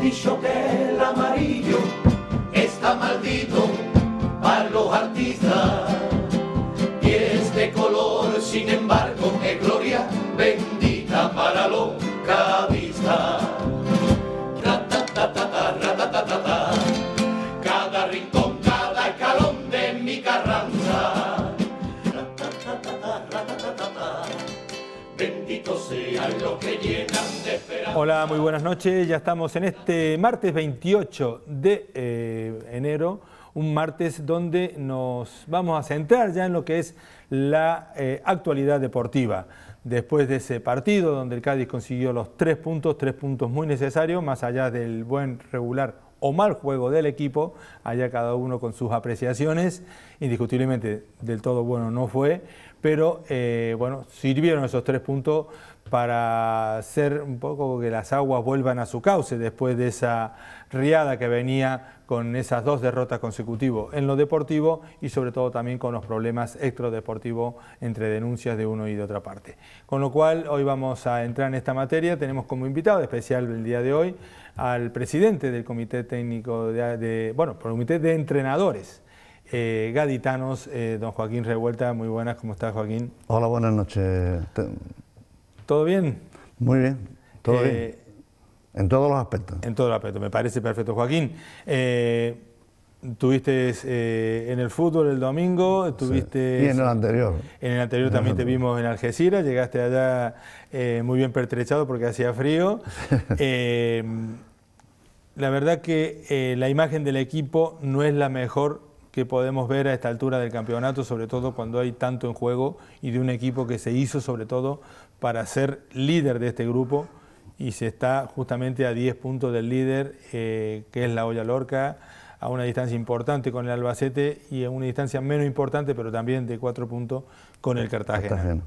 dicho que amarillo Hola, muy buenas noches. Ya estamos en este martes 28 de eh, enero, un martes donde nos vamos a centrar ya en lo que es la eh, actualidad deportiva. Después de ese partido donde el Cádiz consiguió los tres puntos, tres puntos muy necesarios, más allá del buen regular o mal juego del equipo, allá cada uno con sus apreciaciones, indiscutiblemente del todo bueno no fue, pero eh, bueno, sirvieron esos tres puntos para hacer un poco que las aguas vuelvan a su cauce después de esa riada que venía con esas dos derrotas consecutivas en lo deportivo y sobre todo también con los problemas extradeportivos entre denuncias de uno y de otra parte. Con lo cual hoy vamos a entrar en esta materia, tenemos como invitado especial el día de hoy al presidente del Comité Técnico de, de bueno, Comité de Entrenadores. Eh, gaditanos, eh, don Joaquín Revuelta, muy buenas, ¿cómo estás Joaquín? Hola, buenas noches. ¿Todo bien? Muy bien, todo eh, bien. En todos los aspectos. En todos los aspectos, me parece perfecto. Joaquín, eh, Tuviste eh, en el fútbol el domingo, tuviste... Y en el anterior. En el anterior también te vimos en Algeciras, llegaste allá muy bien pertrechado porque hacía frío. la verdad que la imagen del equipo no es la mejor que podemos ver a esta altura del campeonato, sobre todo cuando hay tanto en juego y de un equipo que se hizo sobre todo para ser líder de este grupo y se está justamente a 10 puntos del líder, eh, que es la Olla Lorca, a una distancia importante con el Albacete y a una distancia menos importante, pero también de 4 puntos con el Cartagena.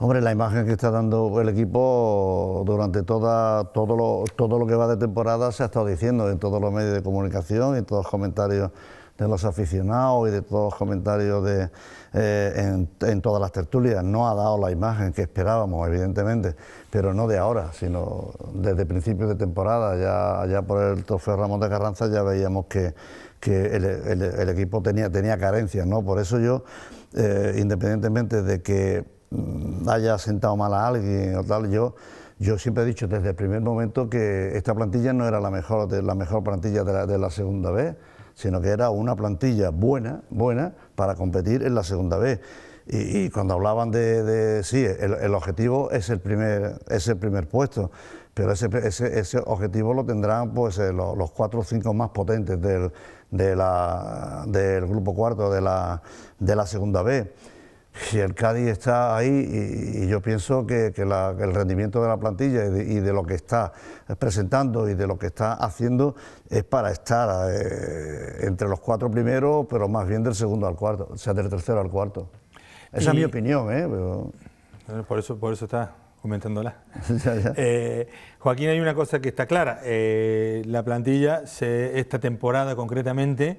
Hombre, la imagen que está dando el equipo durante toda, todo, lo, todo lo que va de temporada se ha estado diciendo en todos los medios de comunicación, y todos los comentarios de los aficionados y de todos los comentarios de, eh, en, todas las tertulias. No ha dado la imagen que esperábamos, evidentemente, pero no de ahora, sino desde principios de temporada. Ya, ya por el trofeo Ramón de Carranza ya veíamos que, el, equipo tenía, tenía carencias. ¿no? Por eso yo, eh, independientemente de que mm, haya sentado mal a alguien o tal, yo... Yo siempre he dicho desde el primer momento que esta plantilla no era la mejor, la mejor plantilla de la, de la segunda vez sino que era una plantilla buena, buena, para competir en la segunda B. Y, cuando hablaban de, sí, el, objetivo es el primer, primer puesto, pero ese, objetivo lo tendrán pues eh, los, cuatro o cinco más potentes del, grupo cuarto de la, de la segunda B si el Cádiz está ahí y, yo pienso que, el rendimiento de la plantilla y de, lo que está presentando y de lo que está haciendo es para estar eh, entre los cuatro primeros, pero más bien del segundo al cuarto, o sea, del tercero al cuarto. Esa es mi opinión, ¿eh? Por, eso, por eso está comentándola. Eh, Joaquín, hay una cosa que está clara. Eh, la plantilla, se, esta temporada concretamente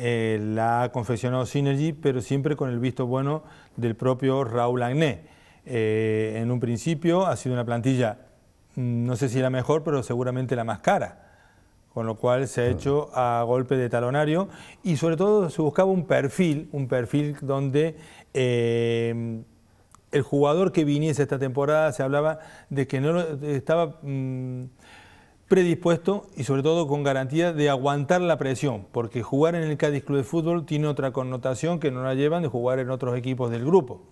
eh, la ha confeccionado Synergy, pero siempre con el visto bueno del propio Raúl Agné. Eh, en un principio ha sido una plantilla, mm, no sé si la mejor, pero seguramente la más cara, con lo cual se ha hecho a golpe de talonario y sobre todo se buscaba un perfil, un perfil donde... Eh, el jugador que viniese esta temporada se hablaba de que no estaba mm, predispuesto y sobre todo con garantía de aguantar la presión, porque jugar en el Cádiz Club de Fútbol tiene otra connotación que no la llevan de jugar en otros equipos del grupo.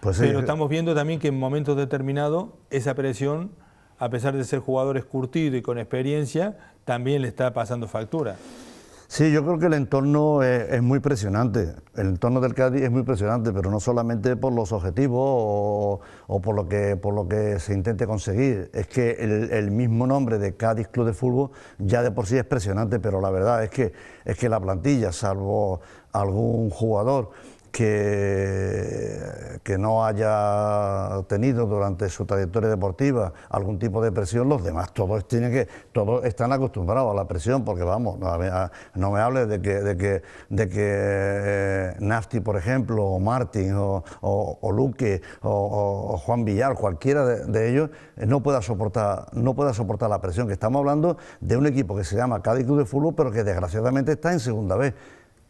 Pues Pero estamos viendo también que en momentos determinados esa presión, a pesar de ser jugadores curtidos y con experiencia, también le está pasando factura. Sí, yo creo que el entorno eh, es, muy presionante. El entorno del Cádiz es muy presionante, pero no solamente por los objetivos o, por, lo que, por lo que se intente conseguir. Es que el, el, mismo nombre de Cádiz Club de Fútbol ya de por sí es presionante, pero la verdad es que, es que la plantilla, salvo algún jugador que, que no haya tenido durante su trayectoria deportiva algún tipo de presión, los demás todos tienen que, todos están acostumbrados a la presión, porque vamos, no, me hables de que, de que, de que eh, Nafti, por ejemplo, o Martín, o, Luque, o, Juan Villar, cualquiera de, ellos, eh, no pueda soportar, no pueda soportar la presión. Que estamos hablando de un equipo que se llama Cádiz Club de Fútbol, pero que desgraciadamente está en segunda vez.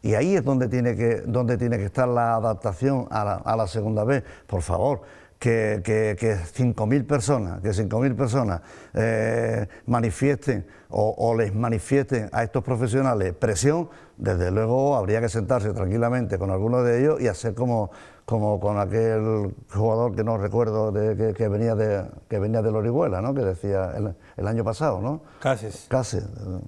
Y ahí es donde tiene que, donde tiene que estar la adaptación a la, segunda vez. Por favor, que, que, que 5.000 personas, que personas eh, manifiesten o, les manifiesten a estos profesionales presión, desde luego habría que sentarse tranquilamente con alguno de ellos y hacer como, como con aquel jugador que no recuerdo de, que, venía de que venía de Orihuela, ¿no? que decía el, año pasado, ¿no? Casi. Cases. Eh,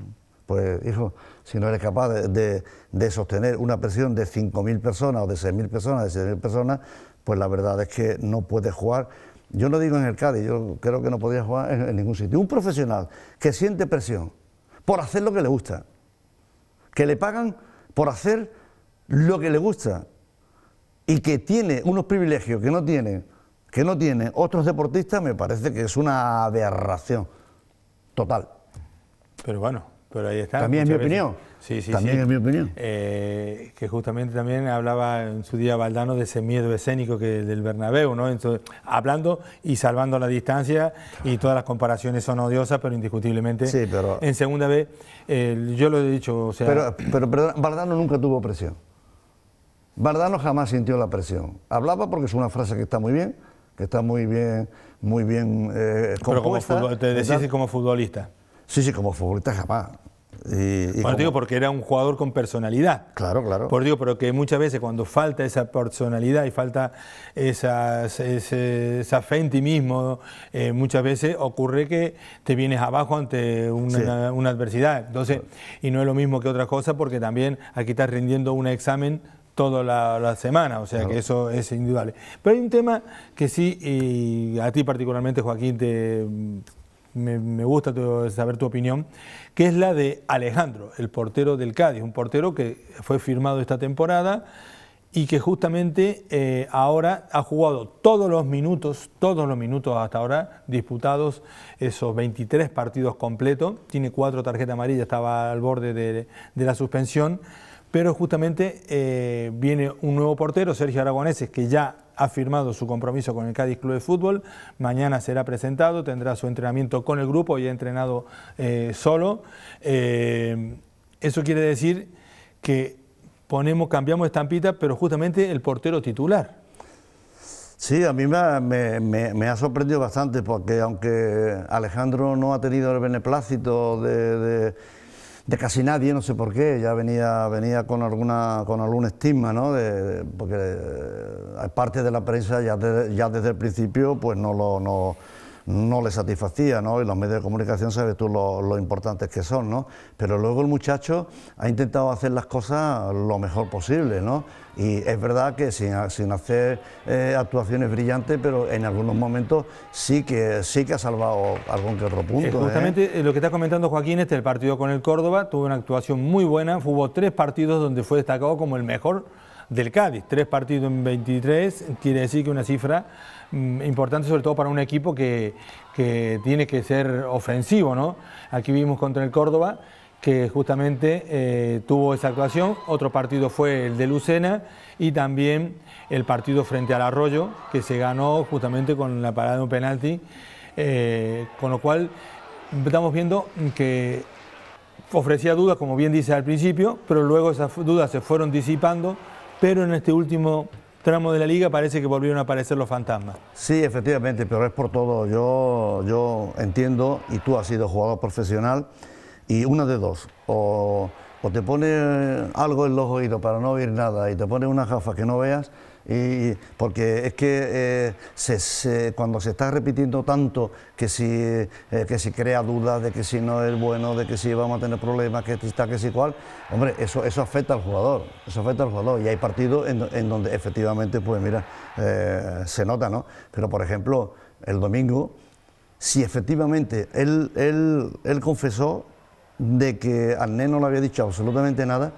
pues, hijo, si no eres capaz de, sostener una presión de 5.000 personas o de 6.000 personas, de 6.000 personas, pues la verdad es que no puedes jugar. Yo no digo en el Cádiz, yo creo que no podría jugar en, en ningún sitio. Un profesional que siente presión por hacer lo que le gusta, que le pagan por hacer lo que le gusta y que tiene unos privilegios que no tienen que no tienen otros deportistas, me parece que es una aberración total. Pero bueno, pero ahí está. También es mi opinión. Sí, sí, también mi opinión. Eh, que justamente también hablaba en su día Valdano de ese miedo escénico que del Bernabéu, ¿no? hablando y salvando la distancia y todas las comparaciones son odiosas, pero indiscutiblemente. Sí, pero, en segunda vez, yo lo he dicho, Pero, pero Valdano nunca tuvo presión. Valdano jamás sintió la presión. Hablaba porque es una frase que está muy bien, que está muy bien, muy bien eh, Pero como, te decís como futbolista. Sí, sí, como futbolista jamás. Y, bueno, digo, porque era un jugador con personalidad. Claro, claro. Por digo, pero que muchas veces cuando falta esa personalidad y falta esa, esa fe en ti mismo, eh, muchas veces ocurre que te vienes abajo ante una, adversidad. Entonces, y no es lo mismo que otra cosa, porque también aquí estás rindiendo un examen toda la, semana, o sea que eso es indudable. Pero hay un tema que sí, y a ti particularmente, Joaquín, te me, gusta saber tu opinión, que es la de Alejandro, el portero del Cádiz, un portero que fue firmado esta temporada y que justamente eh, ahora ha jugado todos los minutos, todos los minutos hasta ahora disputados, esos 23 partidos completos, tiene cuatro tarjetas amarillas, estaba al borde de, la suspensión, pero justamente eh, viene un nuevo portero, Sergio Aragoneses, que ya ha firmado su compromiso con el Cádiz Club de Fútbol, mañana será presentado, tendrá su entrenamiento con el grupo y ha entrenado eh, solo. Eh, eso quiere decir que ponemos, cambiamos estampita, pero justamente el portero titular. Sí, a mí me, ha sorprendido bastante porque aunque Alejandro no ha tenido el beneplácito de de casi nadie, no sé por qué, ya venía, venía con, alguna, con algún estigma, ¿no? De, porque eh, parte de la prensa ya, ya desde el principio pues no lo... No, no le satisfacía, ¿no? Y los medios de comunicación sabes tú lo, lo importantes que son, ¿no? Pero luego el muchacho ha intentado hacer las cosas lo mejor posible, ¿no? Y es verdad que sin, hacer eh, actuaciones brillantes, pero en algunos momentos sí que sí que ha salvado algún que otro punto. Eh, ¿eh? justamente lo que está comentando Joaquín, este el partido con el Córdoba, tuvo una actuación muy buena, hubo tres partidos donde fue destacado como el mejor del Cádiz. Tres partidos en 23 quiere decir que una cifra mm, importante, sobre todo para un equipo que, que tiene que ser ofensivo. ¿no? Aquí vimos contra el Córdoba que justamente eh, tuvo esa actuación. Otro partido fue el de Lucena y también el partido frente al Arroyo, que se ganó justamente con la parada de un penalti. Eh, con lo cual mm, estamos viendo que ofrecía dudas, como bien dice al principio, pero luego esas dudas se fueron disipando pero en este último tramo de la liga parece que volvieron a aparecer los fantasmas. Sí, efectivamente, pero es por todo. Yo, yo entiendo, y tú has sido jugador profesional, y una de dos, o, te pone algo en los oídos para no oír nada y te pone una gafa que no veas, y, porque es que eh, cuando se está repitiendo tanto eh, que si, crea dudas de que si no es bueno, de que si vamos a tener problemas, que está, que si cual, hombre, eso, afecta al jugador, eso afecta al jugador. Y hay partidos en, donde efectivamente, pues mira, eh, se nota, ¿no? Pero por ejemplo, el domingo, si efectivamente él, confesó de que al neno no le había dicho absolutamente nada,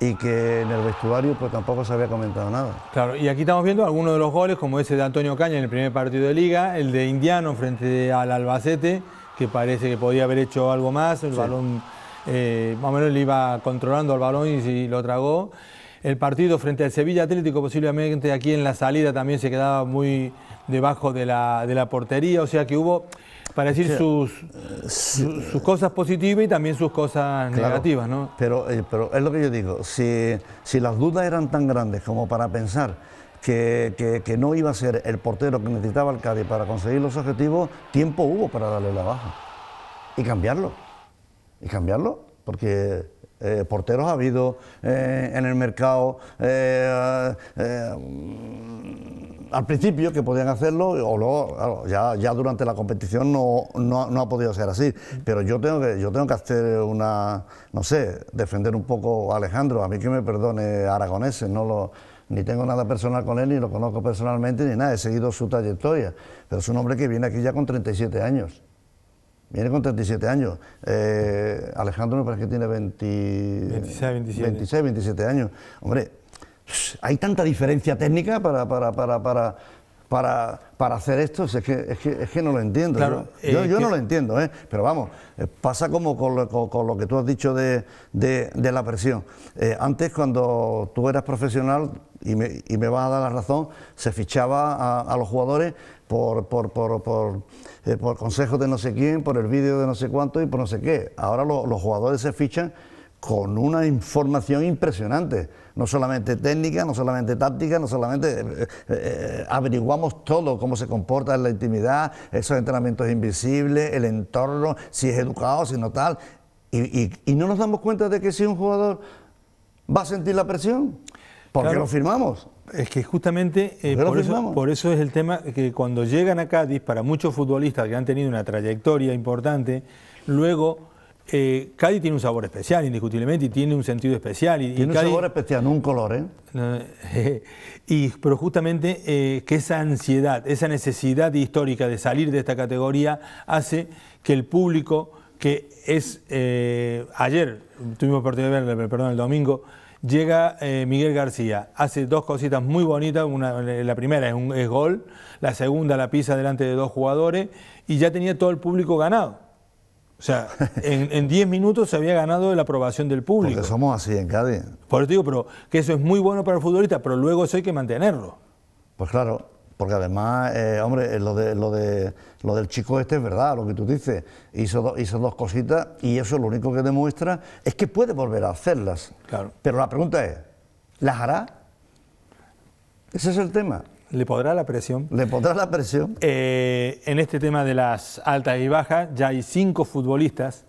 y que en el vestuario pues tampoco se había comentado nada. Claro, y aquí estamos viendo algunos de los goles, como ese de Antonio Caña en el primer partido de liga, el de Indiano frente al Albacete, que parece que podía haber hecho algo más, el balón eh, más o menos le iba controlando al balón y, si lo tragó. El partido frente al Sevilla Atlético, posiblemente aquí en la salida también se quedaba muy debajo de la, de la portería, o sea que hubo para decir sus, cosas positivas y también sus cosas negativas, ¿no? Pero, eh, pero es lo que yo digo, si, si las dudas eran tan grandes como para pensar que, que, no iba a ser el portero que necesitaba el Cádiz para conseguir los objetivos, tiempo hubo para darle la baja y cambiarlo. Y cambiarlo, porque eh, porteros ha habido eh, en el mercado eh, al principio que podían hacerlo, o luego, ya, durante la competición no, ha podido ser así. Pero yo tengo, que, yo tengo que hacer una, no sé, defender un poco a Alejandro, a mí que me perdone aragoneses, no lo, ni tengo nada personal con él, ni lo conozco personalmente, ni nada, he seguido su trayectoria. Pero es un hombre que viene aquí ya con 37 años Viene con 37 años. Eh, Alejandro me parece que tiene 26, 27. 26, 27 años. Hombre, hay tanta diferencia técnica para, para para, para hacer esto, es que, es, que, no lo entiendo. Eh, yo, no lo entiendo, ¿eh? pero vamos, eh, pasa como con lo, que tú has dicho de, la presión. antes, cuando tú eras profesional, y me, y vas a dar la razón, se fichaba a, los jugadores por, por, por, consejos de no sé quién, por el vídeo de no sé cuánto y por no sé qué. Ahora los jugadores se fichan con una información impresionante, no solamente técnica, no solamente táctica, no solamente eh, eh, averiguamos todo, cómo se comporta en la intimidad, esos entrenamientos invisibles, el entorno, si es educado, si no tal, y, no nos damos cuenta de que si un jugador va a sentir la presión, porque lo firmamos. Es que justamente eh, por, eso, por, eso, es el tema que cuando llegan a Cádiz, para muchos futbolistas que han tenido una trayectoria importante, luego eh, Cádiz tiene un sabor especial, indiscutiblemente, y tiene un sentido especial. Y, tiene un sabor especial, no un color, ¿eh? y, pero justamente eh, que esa ansiedad, esa necesidad histórica de salir de esta categoría hace que el público, que es. Eh, ayer tuvimos partido de verlo, perdón, el domingo. Llega Miguel García, hace dos cositas muy bonitas, una, la primera es un es gol, la segunda la pisa delante de dos jugadores y ya tenía todo el público ganado. O sea, en 10 minutos se había ganado la aprobación del público. Porque somos así en Cádiz. Por eso digo, pero que eso es muy bueno para el futbolista, pero luego eso hay que mantenerlo. Pues claro, porque además, eh, hombre, eh, lo, de, lo, de, lo del chico este es verdad, lo que tú dices. Hizo, hizo dos cositas y eso lo único que demuestra es que puede volver a hacerlas. Claro. Pero la pregunta es, ¿las hará? Ese es el tema. ¿Le podrá la presión? ¿Le podrá la presión? Eh, en este tema de las altas y bajas, ya hay cinco futbolistas,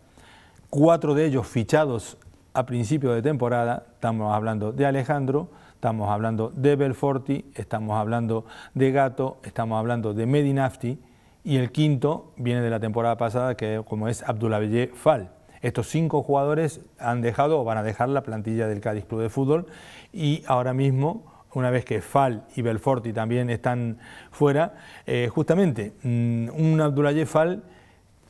cuatro de ellos fichados a principio de temporada. Estamos hablando de Alejandro, estamos hablando de Belforti, estamos hablando de Gato, estamos hablando de Medinafti y el quinto viene de la temporada pasada, que como es Abdullah Fal. Estos cinco jugadores han dejado o van a dejar la plantilla del Cádiz Club de Fútbol y ahora mismo una vez que Fal y Belforti también están fuera, eh, justamente mm, un Abdullaye Fal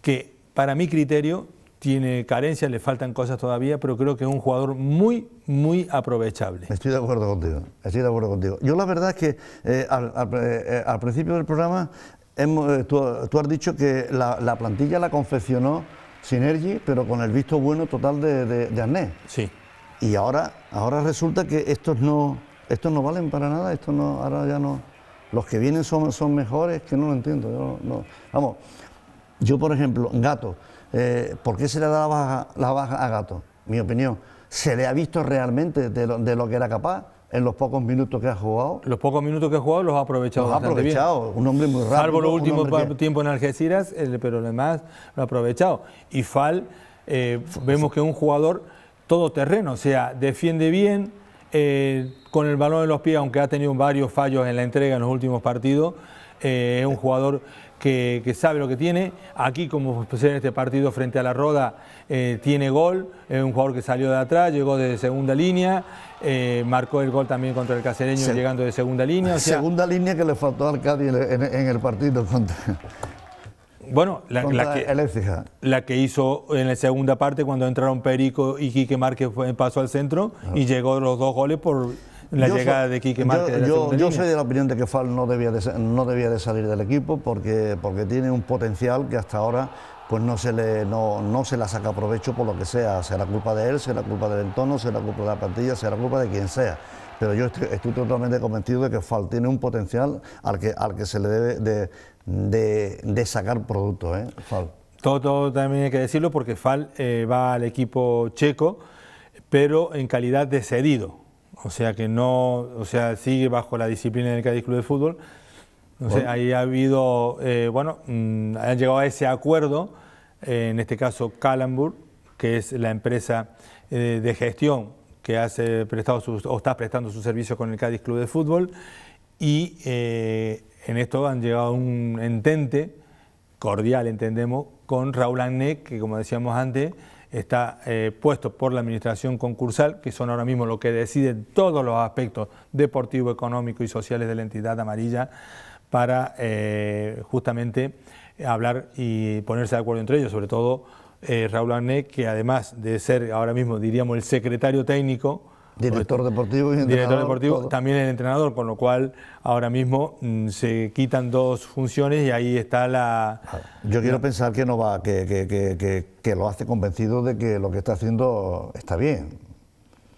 que para mi criterio tiene carencias, le faltan cosas todavía, pero creo que es un jugador muy, muy aprovechable. Estoy de acuerdo contigo, estoy de acuerdo contigo. Yo la verdad es que eh, eh, al, principio del programa hemos, tú, has dicho que la, plantilla la confeccionó Sinergi, pero con el visto bueno total de, de, Arnés. Sí. Y ahora, ahora resulta que estos no, estos no valen para nada, estos no, ahora ya no. Los que vienen son, son mejores, que no lo entiendo. Yo vamos, yo por ejemplo, gato, eh, ¿por qué se le da la baja, la baja a gato? Mi opinión, se le ha visto realmente de lo, que era capaz, en los pocos minutos que ha jugado. Los pocos minutos que ha jugado los ha aprovechado. ha aprovechado, un hombre muy rápido. Salvo los últimos tiempo en Algeciras, pero además lo ha aprovechado. Y Fal, eh, vemos que es un jugador todoterreno, o sea, defiende bien, eh, con el balón en los pies, aunque ha tenido varios fallos en la entrega en los últimos partidos, eh, es un jugador que, sabe lo que tiene. Aquí, como en este partido frente a la Roda, eh, tiene gol. Es un jugador que salió de atrás, llegó de segunda línea. marcó el gol también contra el Cacereño, llegando de segunda línea. segunda línea que le faltó al Cádiz en, en, el partido contra, bueno, la, que, hizo en la segunda parte cuando entraron Perico y Quique Márquez pasó al centro y llegó los dos goles por la llegada de Quique Márquez. Yo, soy de la opinión de que Fal no debía de, no debía de salir del equipo porque, porque tiene un potencial que hasta ahora pues no se le no, se la saca provecho por lo que sea, será culpa de él, será culpa del entorno, será culpa de la plantilla, será culpa de quien sea pero yo estoy, totalmente convencido de que FAL tiene un potencial al que, al que se le debe de, sacar producto. ¿eh? Todo, también hay que decirlo porque FAL eh, va al equipo checo, pero en calidad de cedido. O sea que no, o sea, sigue bajo la disciplina del Cádiz Club de Fútbol. No sé, ahí ha habido, eh, bueno, mm, han llegado a ese acuerdo, en este caso Calambur, que es la empresa de gestión que has prestado sus, o está prestando su servicio con el Cádiz Club de Fútbol y eh, en esto han llegado a un entente cordial, entendemos, con Raúl Agné, que como decíamos antes, está eh, puesto por la administración concursal, que son ahora mismo los que deciden todos los aspectos deportivo, económico y sociales de la entidad amarilla para eh, justamente hablar y ponerse de acuerdo entre ellos, sobre todo eh, Raúl Arné, que además de ser ahora mismo, diríamos, el secretario técnico, Director pues, deportivo y entrenador. Director deportivo, también el entrenador, con lo cual ahora mismo mm, se quitan dos funciones y ahí está la. Yo quiero pensar que no va, que, lo hace convencido de que lo que está haciendo está bien.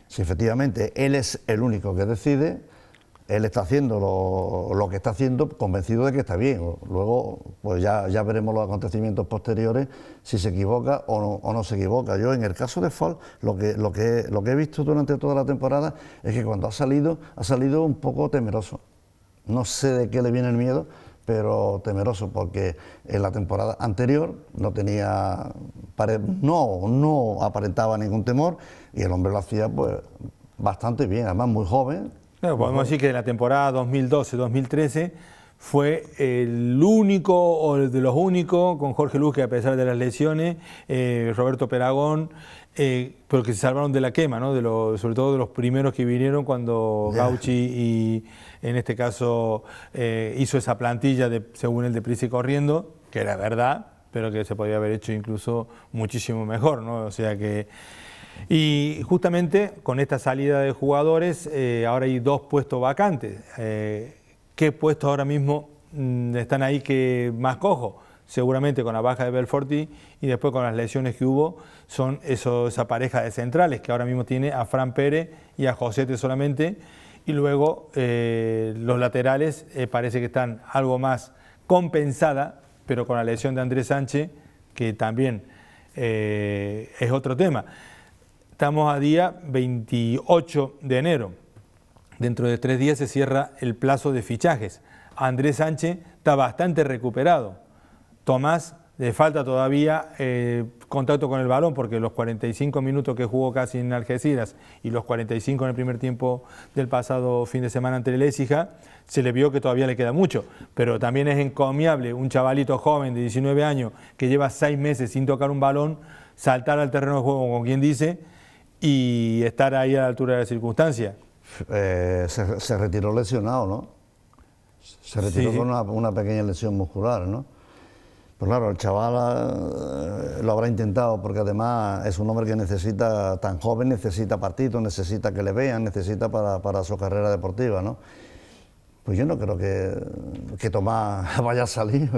Si efectivamente él es el único que decide, él está haciendo lo, que está haciendo convencido de que está bien. Luego, pues ya, veremos los acontecimientos posteriores si se equivoca o no, se equivoca. Yo en el caso de Fall, lo que, lo, que, lo que he visto durante toda la temporada es que cuando ha salido, ha salido un poco temeroso. No sé de qué le viene el miedo, pero temeroso, porque en la temporada anterior no tenía, no, no aparentaba ningún temor y el hombre lo hacía pues bastante bien, además muy joven, podemos decir que la temporada 2012-2013 fue el único o de los únicos, con Jorge Luz, que a pesar de las lesiones, eh, Roberto Peragón, eh, porque se salvaron de la quema, ¿no? de sobre todo de los primeros que vinieron cuando Gauchi y en este caso eh, hizo esa plantilla, de, según el de Prisa y Corriendo, que era verdad, pero que se podía haber hecho incluso muchísimo mejor. ¿no? O sea que y justamente con esta salida de jugadores, eh, ahora hay dos puestos vacantes. Eh, ¿Qué puestos ahora mismo mm, están ahí que más cojo? Seguramente con la baja de Belforti y después con las lesiones que hubo, son esa pareja de centrales que ahora mismo tiene a Fran Pérez y a Josete solamente. Y luego eh, los laterales parece que están algo más compensada, pero con la lesión de Andrés Sánchez, que también es otro tema. Estamos a día 28 de enero. Dentro de tres días se cierra el plazo de fichajes. Andrés Sánchez está bastante recuperado. Tomás le falta todavía eh, contacto con el balón porque los 45 minutos que jugó casi en Algeciras y los 45 en el primer tiempo del pasado fin de semana ante el se le vio que todavía le queda mucho. Pero también es encomiable un chavalito joven de 19 años que lleva seis meses sin tocar un balón, saltar al terreno de juego, con quien dice, y estar ahí a la altura de la circunstancia eh, se, retiró lesionado, ¿no? Se retiró con una, pequeña lesión muscular, ¿no? Pero pues claro, el chaval eh, lo habrá intentado porque además es un hombre que necesita, tan joven, necesita partidos, necesita que le vean, necesita para, su carrera deportiva, ¿no? Pues yo no creo que, que Tomás vaya a salir.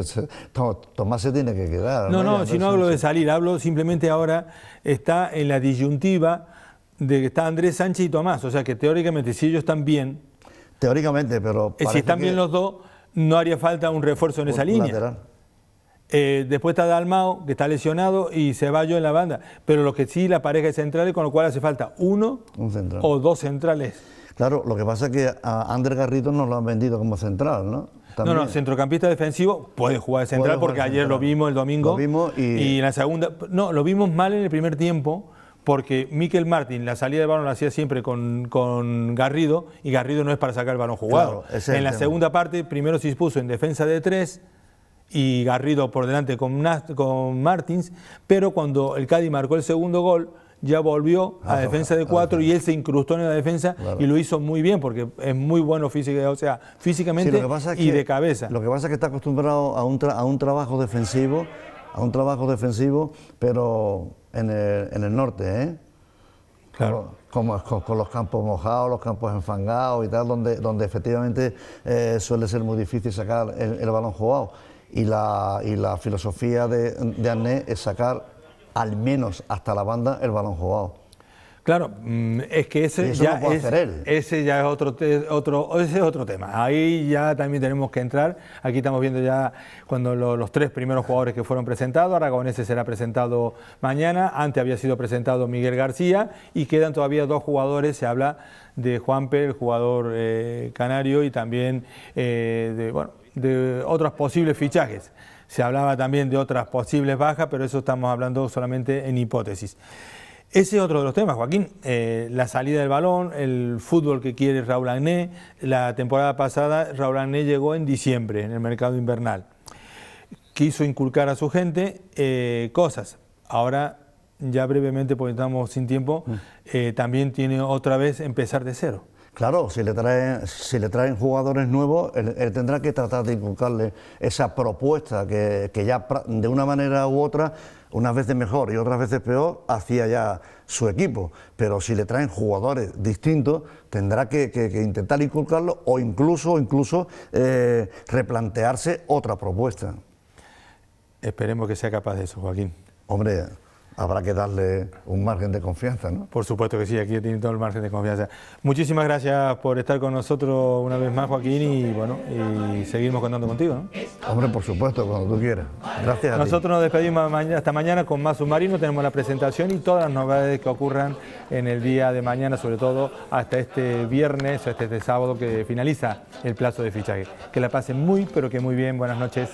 Tomás se tiene que quedar. no, no si no hablo de salir, hablo simplemente ahora está en la disyuntiva de que está Andrés Sánchez y Tomás, o sea que teóricamente si ellos están bien... Teóricamente, pero... Eh, si están bien los dos, no haría falta un refuerzo en esa línea. Eh, después está Dalmao, que está lesionado, y se yo en la banda. Pero lo que sí, la pareja es central, con lo cual hace falta uno o dos centrales. Claro, lo que pasa es que a Andrés Garrito nos lo han vendido como central, ¿no? No, no, centrocampista defensivo puede jugar de central porque ayer lo vimos el domingo. y... y la segunda. No, lo vimos mal en el primer tiempo porque Miquel Martín la salida del balón la hacía siempre con, con, Garrido y Garrido no es para sacar el balón jugado. en la segunda parte, primero se dispuso en defensa de tres y Garrido por delante con, con Martins, pero cuando el Cádiz marcó el segundo gol, ya volvió a ah, defensa de cuatro y él se incrustó en la defensa y lo hizo muy bien porque es muy bueno o sea, físicamente y de cabeza. Lo que pasa es que está acostumbrado a un, a un trabajo defensivo a un trabajo defensivo, pero en el, norte, ¿eh? Claro. Con, los campos mojados, los campos enfangados y tal, donde, donde efectivamente eh, suele ser muy difícil sacar el, balón jugado. Y la, y la filosofía de, de es sacar al menos hasta la banda el balón jugado. Claro, mm, es que ese ya es, ya es otro otro ese es otro tema. Ahí ya también tenemos que entrar. Aquí estamos viendo ya cuando los tres primeros jugadores que fueron presentados. Aragonese será presentado mañana. Antes había sido presentado Miguel García y quedan todavía dos jugadores. Se habla de Juanpe, el jugador eh, canario y también eh, de de otros posibles fichajes. Se hablaba también de otras posibles bajas, pero eso estamos hablando solamente en hipótesis. Ese es otro de los temas, Joaquín. Eh, la salida del balón, el fútbol que quiere Raúl Agné. La temporada pasada Raúl Agné llegó en diciembre, en el mercado invernal. Quiso inculcar a su gente eh, cosas. Ahora, ya brevemente, porque estamos sin tiempo, mm. eh, también tiene otra vez empezar de cero. Claro, si le traen, si le traen jugadores nuevos, él, tendrá que tratar de inculcarle esa propuesta que, que ya de una manera u otra unas veces mejor y otras veces peor, hacía ya su equipo. Pero si le traen jugadores distintos, tendrá que, intentar inculcarlo o incluso, incluso eh, replantearse otra propuesta. Esperemos que sea capaz de eso, Joaquín. Hombre, habrá que darle un margen de confianza, ¿no? Por supuesto que sí, aquí tiene todo el margen de confianza. Muchísimas gracias por estar con nosotros una vez más, Joaquín, y bueno, y seguimos contando contigo, ¿no? Hombre, por supuesto, cuando tú quieras. Gracias. A nosotros nos despedimos hasta mañana con más submarino, tenemos la presentación y todas las novedades que ocurran en el día de mañana, sobre todo hasta este viernes, o este sábado que finaliza el plazo de fichaje. Que la pasen muy, pero que muy bien. Buenas noches.